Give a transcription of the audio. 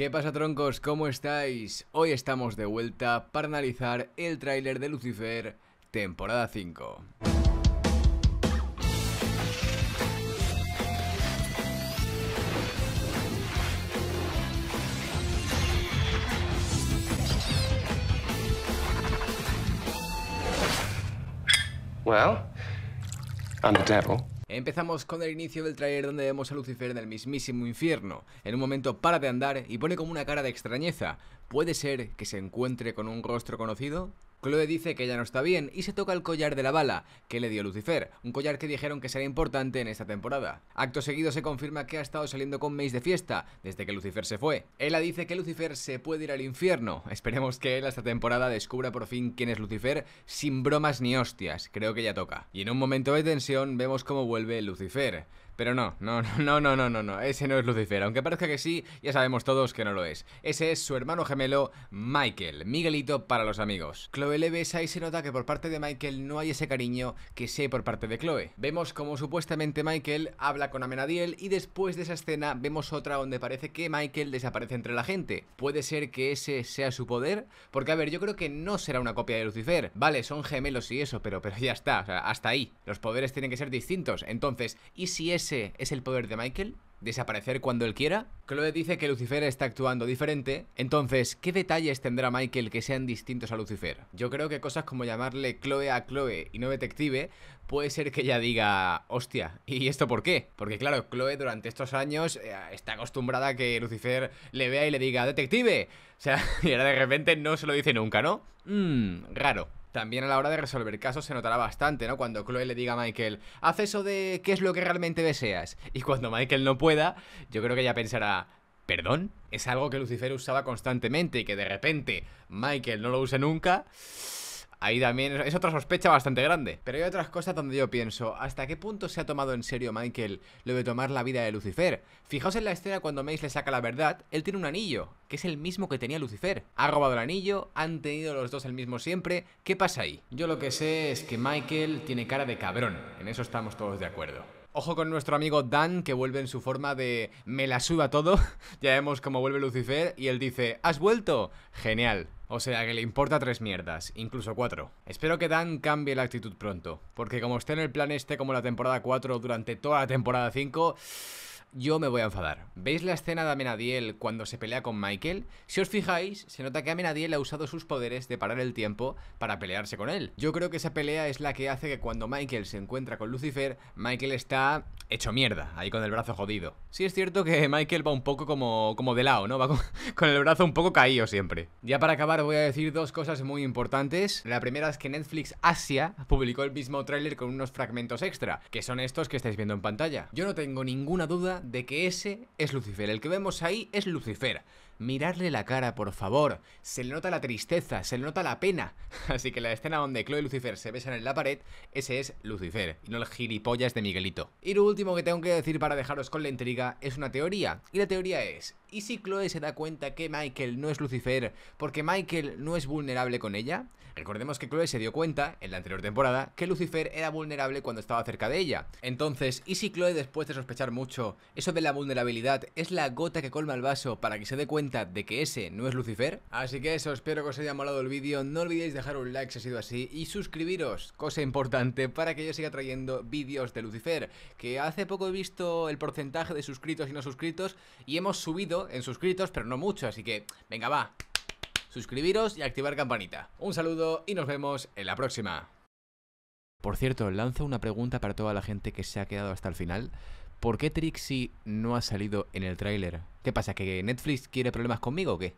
¿Qué pasa troncos? ¿Cómo estáis? Hoy estamos de vuelta para analizar el tráiler de Lucifer, temporada 5. Well, I'm the devil. Empezamos con el inicio del trailer donde vemos a Lucifer en el mismísimo infierno. En un momento para de andar y pone como una cara de extrañeza. ¿Puede ser que se encuentre con un rostro conocido? Chloe dice que ya no está bien y se toca el collar de la bala que le dio Lucifer, un collar que dijeron que sería importante en esta temporada. Acto seguido se confirma que ha estado saliendo con Mace de fiesta desde que Lucifer se fue. Ella dice que Lucifer se puede ir al infierno. Esperemos que él esta temporada descubra por fin quién es Lucifer sin bromas ni hostias. Creo que ya toca. Y en un momento de tensión vemos cómo vuelve Lucifer. Pero no, no, no, no, no, no, no, ese no es Lucifer, aunque parezca que sí, ya sabemos todos que no lo es. Ese es su hermano gemelo, Michael, Miguelito para los amigos. Chloe le besa y se nota que por parte de Michael no hay ese cariño que sé por parte de Chloe. Vemos como supuestamente Michael habla con Amenadiel y después de esa escena vemos otra donde parece que Michael desaparece entre la gente. Puede ser que ese sea su poder, porque a ver, yo creo que no será una copia de Lucifer. Vale, son gemelos y eso, pero, pero ya está, hasta ahí. Los poderes tienen que ser distintos. Entonces, ¿y si es es el poder de Michael, desaparecer cuando él quiera. Chloe dice que Lucifer está actuando diferente. Entonces, ¿qué detalles tendrá Michael que sean distintos a Lucifer? Yo creo que cosas como llamarle Chloe a Chloe y no detective puede ser que ella diga, hostia, ¿y esto por qué? Porque claro, Chloe durante estos años eh, está acostumbrada a que Lucifer le vea y le diga, detective. O sea, y ahora de repente no se lo dice nunca, ¿no? Mmm, raro también a la hora de resolver casos se notará bastante, ¿no? Cuando Chloe le diga a Michael, haz eso de qué es lo que realmente deseas. Y cuando Michael no pueda, yo creo que ella pensará, ¿perdón? Es algo que Lucifer usaba constantemente y que de repente Michael no lo use nunca ahí también es otra sospecha bastante grande. Pero hay otras cosas donde yo pienso, ¿hasta qué punto se ha tomado en serio Michael lo de tomar la vida de Lucifer? Fijaos en la escena cuando Mace le saca la verdad, él tiene un anillo, que es el mismo que tenía Lucifer. Ha robado el anillo, han tenido los dos el mismo siempre, ¿qué pasa ahí? Yo lo que sé es que Michael tiene cara de cabrón, en eso estamos todos de acuerdo. Ojo con nuestro amigo Dan, que vuelve en su forma de me la suba todo. ya vemos cómo vuelve Lucifer y él dice, ¿has vuelto? Genial. O sea que le importa tres mierdas, incluso cuatro. Espero que Dan cambie la actitud pronto, porque como esté en el plan este como la temporada 4 durante toda la temporada 5 yo me voy a enfadar. ¿Veis la escena de Amenadiel cuando se pelea con Michael? Si os fijáis, se nota que Amenadiel ha usado sus poderes de parar el tiempo para pelearse con él. Yo creo que esa pelea es la que hace que cuando Michael se encuentra con Lucifer, Michael está hecho mierda, ahí con el brazo jodido. Sí es cierto que Michael va un poco como, como de lado, ¿no? Va con, con el brazo un poco caído siempre. Ya para acabar voy a decir dos cosas muy importantes. La primera es que Netflix Asia publicó el mismo tráiler con unos fragmentos extra, que son estos que estáis viendo en pantalla. Yo no tengo ninguna duda de que ese es Lucifer. El que vemos ahí es Lucifer. Mirarle la cara, por favor. Se le nota la tristeza, se le nota la pena. Así que la escena donde Chloe y Lucifer se besan en la pared, ese es Lucifer, y no el gilipollas de Miguelito. Y lo último que tengo que decir para dejaros con la intriga es una teoría. Y la teoría es, ¿y si Chloe se da cuenta que Michael no es Lucifer porque Michael no es vulnerable con ella? Recordemos que Chloe se dio cuenta, en la anterior temporada, que Lucifer era vulnerable cuando estaba cerca de ella. Entonces, ¿y si Chloe después de sospechar mucho, eso de la vulnerabilidad es la gota que colma el vaso para que se dé cuenta de que ese no es Lucifer. Así que eso, espero que os haya molado el vídeo. No olvidéis dejar un like si ha sido así y suscribiros, cosa importante, para que yo siga trayendo vídeos de Lucifer. Que hace poco he visto el porcentaje de suscritos y no suscritos y hemos subido en suscritos, pero no mucho. Así que, venga, va. Suscribiros y activar campanita. Un saludo y nos vemos en la próxima. Por cierto, lanzo una pregunta para toda la gente que se ha quedado hasta el final. ¿Por qué Trixie no ha salido en el tráiler? ¿Qué pasa? ¿Que Netflix quiere problemas conmigo o qué?